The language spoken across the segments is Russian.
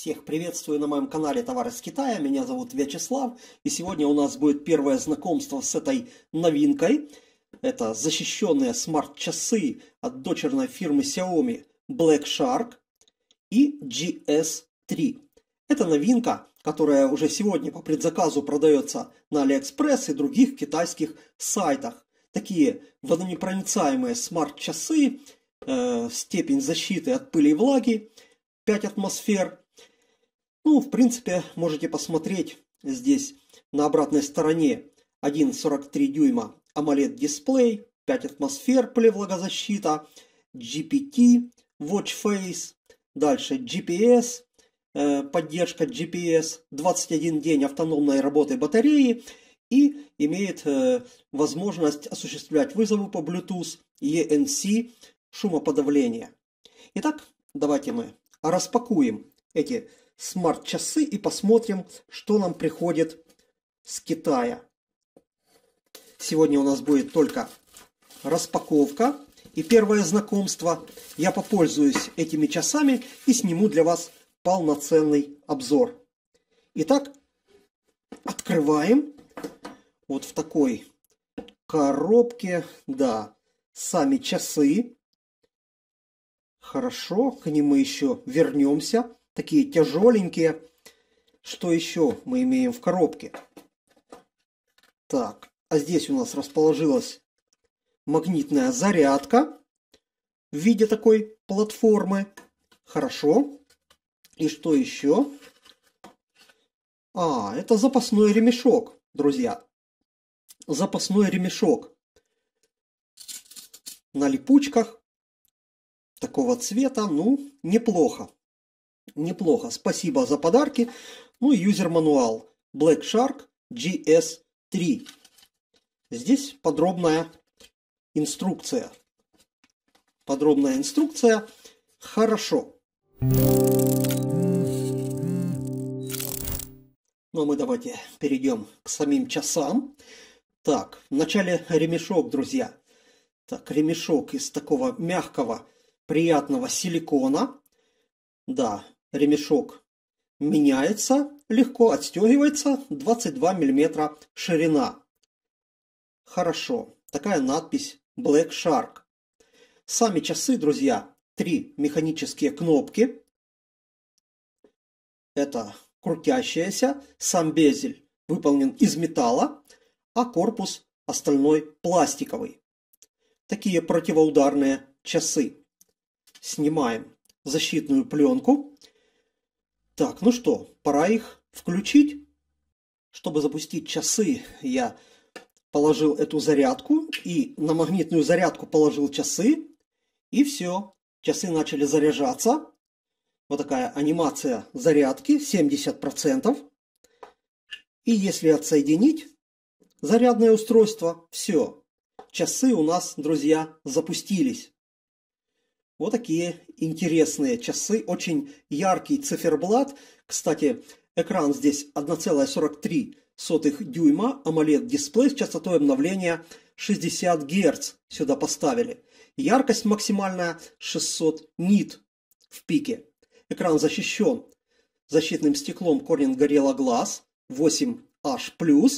Всех приветствую на моем канале «Товары с Китая». Меня зовут Вячеслав. И сегодня у нас будет первое знакомство с этой новинкой. Это защищенные смарт-часы от дочерной фирмы Xiaomi Black Shark и GS3. Это новинка, которая уже сегодня по предзаказу продается на AliExpress и других китайских сайтах. Такие водонепроницаемые смарт-часы, э, степень защиты от пыли и влаги 5 атмосфер – ну, в принципе, можете посмотреть здесь на обратной стороне 1,43 дюйма AMOLED-дисплей, 5 атмосфер плевлагозащита, GPT, Watch Face, дальше GPS, э, поддержка GPS, 21 день автономной работы батареи и имеет э, возможность осуществлять вызовы по Bluetooth, ENC, шумоподавление. Итак, давайте мы распакуем эти смарт-часы и посмотрим, что нам приходит с Китая. Сегодня у нас будет только распаковка и первое знакомство. Я попользуюсь этими часами и сниму для вас полноценный обзор. Итак, открываем. Вот в такой коробке, да, сами часы. Хорошо, к ним мы еще вернемся такие тяжеленькие. Что еще мы имеем в коробке? Так, а здесь у нас расположилась магнитная зарядка в виде такой платформы. Хорошо. И что еще? А, это запасной ремешок, друзья. Запасной ремешок на липучках такого цвета, ну, неплохо. Неплохо. Спасибо за подарки. Ну и юзер-мануал Black Shark GS3. Здесь подробная инструкция. Подробная инструкция. Хорошо. Ну а мы давайте перейдем к самим часам. Так, вначале ремешок, друзья. Так, ремешок из такого мягкого, приятного силикона. Да, ремешок меняется, легко отстегивается, 22 мм ширина. Хорошо, такая надпись Black Shark. Сами часы, друзья, три механические кнопки. Это крутящаяся, сам безель выполнен из металла, а корпус остальной пластиковый. Такие противоударные часы. Снимаем защитную пленку так, ну что, пора их включить. Чтобы запустить часы, я положил эту зарядку и на магнитную зарядку положил часы. И все, часы начали заряжаться. Вот такая анимация зарядки 70%. И если отсоединить зарядное устройство, все, часы у нас, друзья, запустились. Вот такие интересные часы, очень яркий циферблат. Кстати, экран здесь 1,43 дюйма, AMOLED-дисплей с частотой обновления 60 Гц сюда поставили. Яркость максимальная 600 нит в пике. Экран защищен защитным стеклом Corning Gorilla Glass 8H+.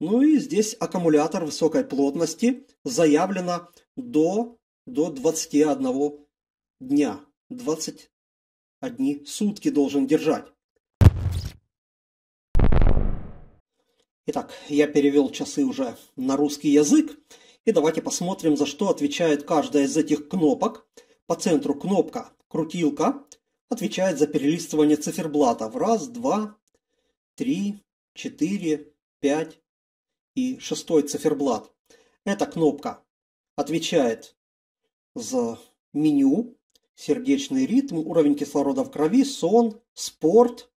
Ну и здесь аккумулятор высокой плотности заявлено до до 21 дня. 21 сутки должен держать. Итак, я перевел часы уже на русский язык. И давайте посмотрим, за что отвечает каждая из этих кнопок. По центру кнопка «Крутилка» отвечает за перелистывание циферблата. В Раз, два, три, четыре, пять и шестой циферблат. Эта кнопка отвечает за меню, сердечный ритм, уровень кислорода в крови, сон, спорт.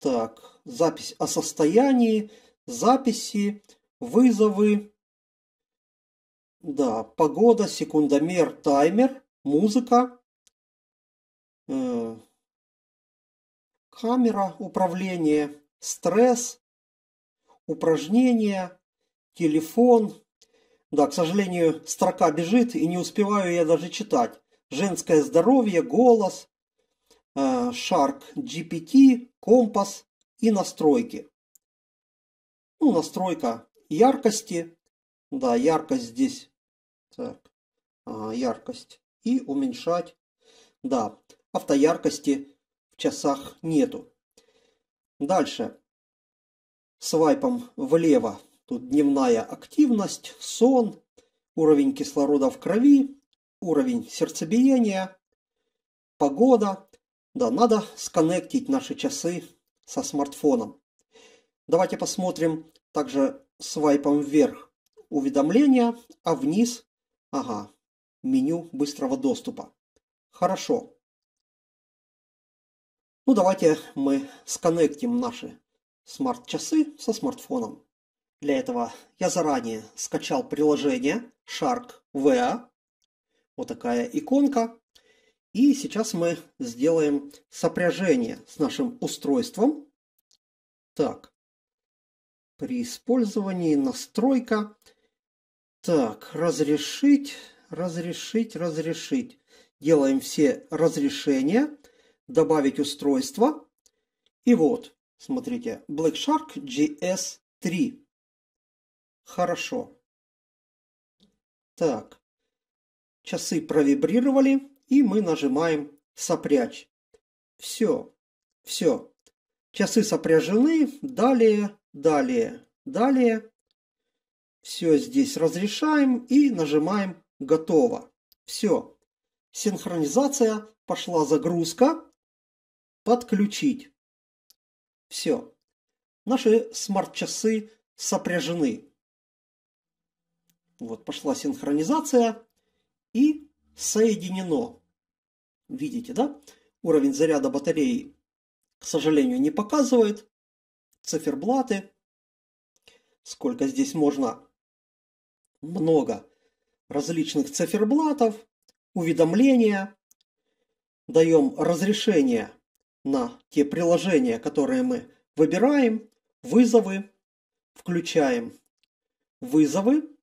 Так, запись о состоянии, записи, вызовы. Да, погода, секундомер, таймер, музыка, э, камера управления, стресс, упражнения, телефон, да, к сожалению, строка бежит, и не успеваю я даже читать. Женское здоровье, голос, э, Shark GPT, компас и настройки. Ну, настройка яркости. Да, яркость здесь. Так, а, яркость. И уменьшать. Да, автояркости в часах нету. Дальше. Свайпом влево Тут дневная активность, сон, уровень кислорода в крови, уровень сердцебиения, погода. Да, надо сконнектить наши часы со смартфоном. Давайте посмотрим также свайпом вверх уведомления, а вниз, ага, меню быстрого доступа. Хорошо. Ну давайте мы сконнектим наши смарт-часы со смартфоном. Для этого я заранее скачал приложение Shark VA. Вот такая иконка. И сейчас мы сделаем сопряжение с нашим устройством. Так, при использовании настройка. Так, разрешить, разрешить, разрешить. Делаем все разрешения, добавить устройство. И вот, смотрите, Black Shark GS3. Хорошо. Так. Часы провибрировали, и мы нажимаем «Сопрячь». Все. Все. Часы сопряжены. Далее, далее, далее. Все здесь разрешаем и нажимаем «Готово». Все. Синхронизация, пошла загрузка. Подключить. Все. Наши смарт-часы сопряжены. Вот пошла синхронизация и соединено. Видите, да? Уровень заряда батареи, к сожалению, не показывает. Циферблаты. Сколько здесь можно? Много различных циферблатов, уведомления. Даем разрешение на те приложения, которые мы выбираем. Вызовы. Включаем вызовы.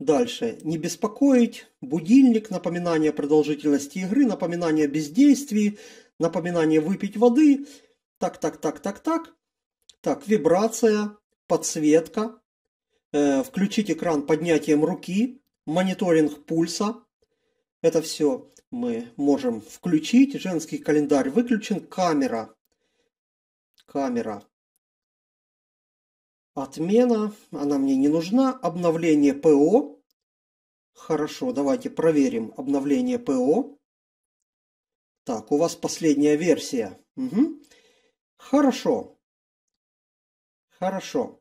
Дальше. Не беспокоить, будильник, напоминание продолжительности игры, напоминание бездействий, напоминание выпить воды. Так, так, так, так, так. Так, вибрация, подсветка. Э, включить экран поднятием руки, мониторинг пульса. Это все мы можем включить. Женский календарь выключен. Камера. Камера. Отмена, она мне не нужна. Обновление ПО. Хорошо, давайте проверим обновление ПО. Так, у вас последняя версия. Угу. Хорошо. Хорошо.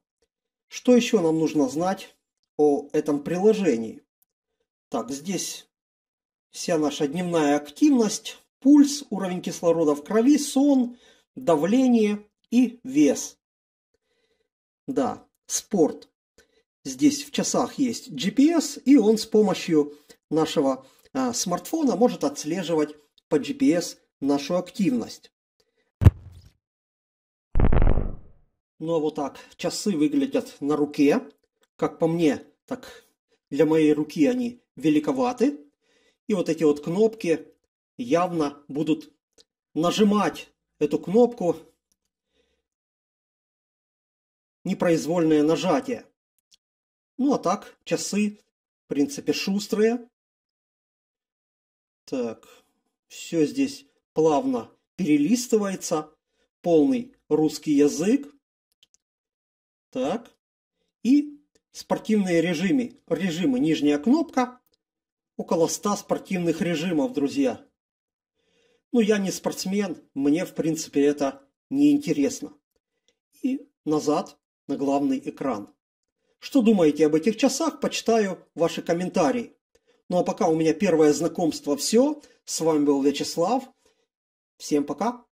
Что еще нам нужно знать о этом приложении? Так, здесь вся наша дневная активность, пульс, уровень кислорода в крови, сон, давление и вес. Да, спорт. Здесь в часах есть GPS, и он с помощью нашего э, смартфона может отслеживать по GPS нашу активность. Ну а вот так часы выглядят на руке. Как по мне, так для моей руки они великоваты. И вот эти вот кнопки явно будут нажимать эту кнопку непроизвольное нажатие. Ну а так, часы, в принципе, шустрые. Так, все здесь плавно перелистывается. Полный русский язык. Так. И спортивные режимы. Режимы нижняя кнопка. Около 100 спортивных режимов, друзья. Ну, я не спортсмен, мне, в принципе, это не интересно. И назад на главный экран. Что думаете об этих часах, почитаю ваши комментарии. Ну а пока у меня первое знакомство все. С вами был Вячеслав. Всем пока.